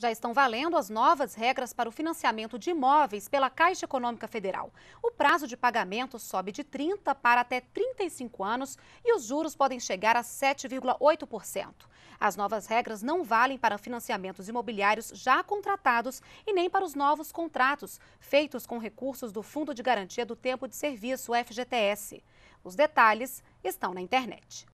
Já estão valendo as novas regras para o financiamento de imóveis pela Caixa Econômica Federal. O prazo de pagamento sobe de 30 para até 35 anos e os juros podem chegar a 7,8%. As novas regras não valem para financiamentos imobiliários já contratados e nem para os novos contratos feitos com recursos do Fundo de Garantia do Tempo de Serviço, FGTS. Os detalhes estão na internet.